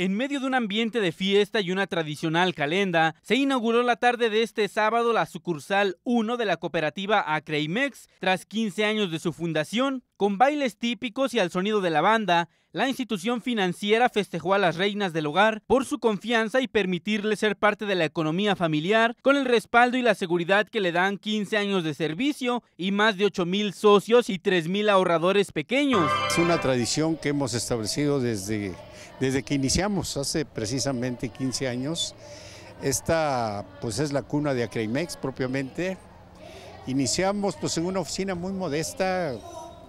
En medio de un ambiente de fiesta y una tradicional calenda, se inauguró la tarde de este sábado la sucursal 1 de la cooperativa Acreimex, tras 15 años de su fundación, con bailes típicos y al sonido de la banda, la institución financiera festejó a las reinas del hogar por su confianza y permitirle ser parte de la economía familiar con el respaldo y la seguridad que le dan 15 años de servicio y más de 8 mil socios y 3 mil ahorradores pequeños. Es una tradición que hemos establecido desde, desde que iniciamos, hace precisamente 15 años. Esta pues es la cuna de Acreimex propiamente. Iniciamos pues en una oficina muy modesta,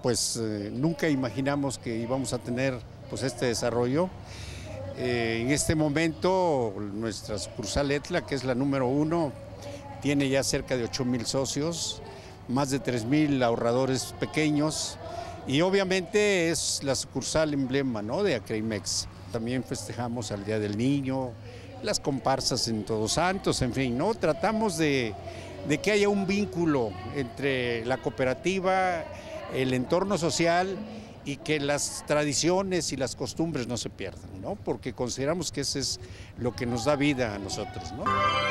pues eh, nunca imaginamos que íbamos a tener pues, este desarrollo. Eh, en este momento nuestra sucursal ETLA, que es la número uno, tiene ya cerca de 8 mil socios, más de 3 mil ahorradores pequeños y obviamente es la sucursal emblema ¿no? de Acreimex. También festejamos al Día del Niño, las comparsas en Todos Santos, en fin, ¿no? tratamos de, de que haya un vínculo entre la cooperativa el entorno social y que las tradiciones y las costumbres no se pierdan, ¿no? Porque consideramos que ese es lo que nos da vida a nosotros, ¿no?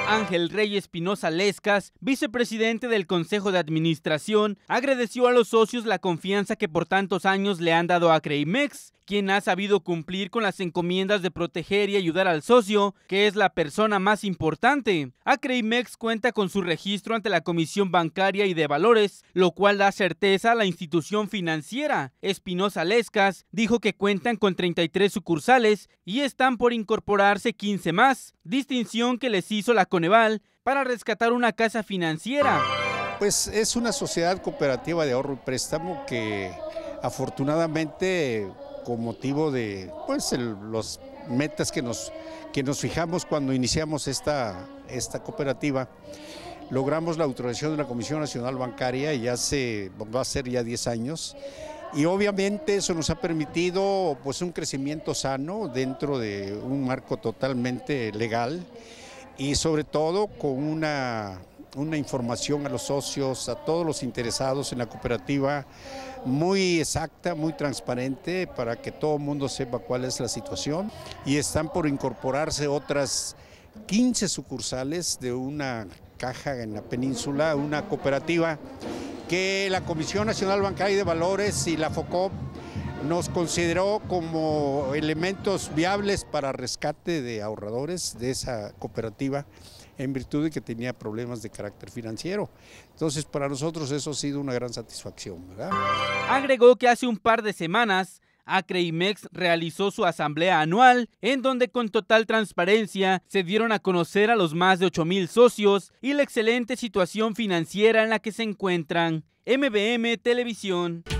Ángel Rey Espinosa Lescas, vicepresidente del Consejo de Administración, agradeció a los socios la confianza que por tantos años le han dado a Creimex, quien ha sabido cumplir con las encomiendas de proteger y ayudar al socio, que es la persona más importante. Acreimex cuenta con su registro ante la Comisión Bancaria y de Valores, lo cual da certeza a la institución financiera. Espinosa Salescas, dijo que cuentan con 33 sucursales y están por incorporarse 15 más, distinción que les hizo la Coneval para rescatar una casa financiera. Pues es una sociedad cooperativa de ahorro y préstamo que afortunadamente con motivo de pues las metas que nos, que nos fijamos cuando iniciamos esta, esta cooperativa, logramos la autorización de la Comisión Nacional Bancaria y hace, va a ser ya 10 años, y obviamente eso nos ha permitido pues un crecimiento sano dentro de un marco totalmente legal y sobre todo con una, una información a los socios, a todos los interesados en la cooperativa muy exacta, muy transparente para que todo el mundo sepa cuál es la situación y están por incorporarse otras 15 sucursales de una caja en la península, una cooperativa que la Comisión Nacional Bancaria de Valores y la FOCOP nos consideró como elementos viables para rescate de ahorradores de esa cooperativa en virtud de que tenía problemas de carácter financiero. Entonces, para nosotros eso ha sido una gran satisfacción. Agregó que hace un par de semanas Acreimex realizó su asamblea anual, en donde con total transparencia se dieron a conocer a los más de mil socios y la excelente situación financiera en la que se encuentran. MBM Televisión.